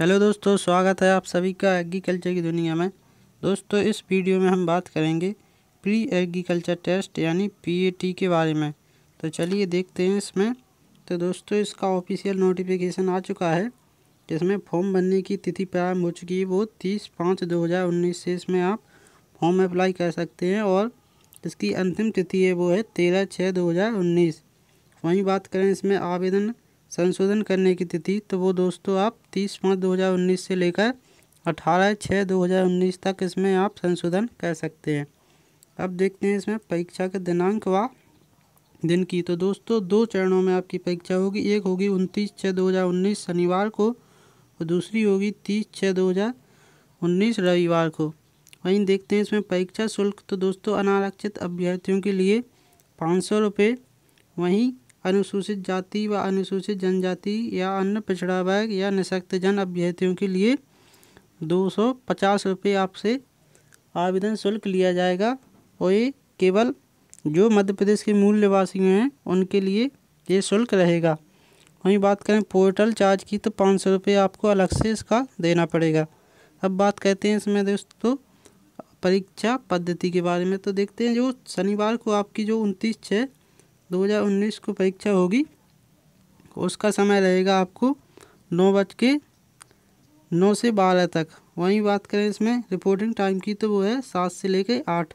hello दोस्तों स्वागत है आप सभी का एग्रीकल्चर की दुनिया में दोस्तों इस वीडियो में हम बात करेंगे प्री एग्रीकल्चर टेस्ट यानी पीएटी के बारे में तो चलिए देखते हैं इसमें तो दोस्तों इसका ऑफिशियल नोटिफिकेशन आ चुका है जिसमें फॉर्म भरने की तिथि प्रारंभ हो चुकी है वो तीस पाँच दो हज़ार उन्नीस से इसमें आप फॉर्म अप्लाई कर सकते हैं और इसकी अंतिम तिथि है वो है तेरह छः दो हज़ार उन्नीस वहीं बात करें इसमें आवेदन संशोधन करने की तिथि तो वो दोस्तों आप तीस पाँच दो हज़ार उन्नीस से लेकर अठारह छः दो हज़ार उन्नीस तक इसमें आप संशोधन कर सकते हैं अब देखते हैं इसमें परीक्षा के दिनांक व दिन की तो दोस्तों दो चरणों में आपकी परीक्षा होगी एक होगी उनतीस छः दो हज़ार उन्नीस शनिवार को और दूसरी होगी तीस छः दो हज़ार उन्नीस रविवार को वहीं देखते हैं इसमें परीक्षा शुल्क तो दोस्तों अनारक्षित अभ्यर्थियों के लिए पाँच सौ रुपये वहीं अनुसूचित जाति व अनुसूचित जनजाति या अन्य पिछड़ा वर्ग या निशक्तजन अभ्यर्थियों के लिए दो सौ पचास रुपये आपसे आवेदन शुल्क लिया जाएगा और ये केवल जो मध्य प्रदेश के मूल निवासी हैं उनके लिए ये शुल्क रहेगा वहीं बात करें पोर्टल चार्ज की तो पाँच सौ रुपये आपको अलग से इसका देना पड़ेगा अब बात करते हैं इसमें दोस्तों परीक्षा पद्धति के बारे में तो देखते हैं जो शनिवार को आपकी जो उनतीस छः 2019 को परीक्षा होगी उसका समय रहेगा आपको नौ बज के नौ से बारह तक वहीं बात करें इसमें रिपोर्टिंग टाइम की तो वो है सात से लेकर आठ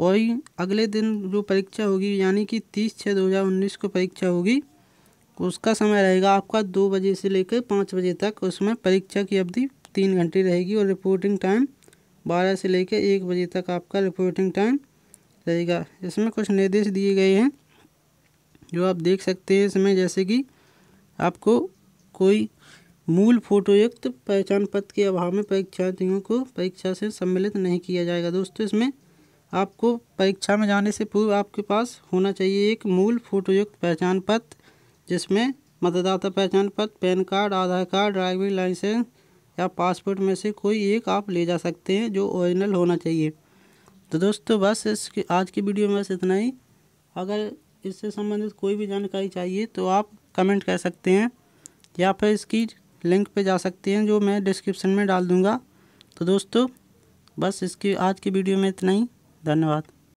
वहीं अगले दिन जो परीक्षा होगी यानी कि तीस छः दो हज़ार उन्नीस को परीक्षा होगी उसका समय रहेगा आपका दो बजे से लेकर पाँच बजे तक उसमें परीक्षा की अवधि तीन घंटे रहेगी और रिपोर्टिंग टाइम बारह से लेकर एक बजे तक आपका रिपोर्टिंग टाइम रहेगा इसमें कुछ निर्देश दिए गए हैं जो आप देख सकते हैं इसमें जैसे कि आपको कोई मूल फोटोयुक्त पहचान पत्र के अभाव में परीक्षार्थियों को परीक्षा से सम्मिलित नहीं किया जाएगा दोस्तों इसमें आपको परीक्षा में जाने से पूर्व आपके पास होना चाहिए एक मूल फोटोयुक्त पहचान पत्र जिसमें मतदाता पहचान पत्र PAN card Aadhaar card driving licence या पासपोर्ट में से कोई एक आप ले जा सकते हैं जो ओरिजिनल होना चाहिए तो दोस्तों बस इसके आज की वीडियो में बस इतना ही अगर इससे संबंधित कोई भी जानकारी चाहिए तो आप कमेंट कर सकते हैं या फिर इसकी लिंक पे जा सकते हैं जो मैं डिस्क्रिप्शन में डाल दूँगा तो दोस्तों बस इसकी आज की वीडियो में इतना ही धन्यवाद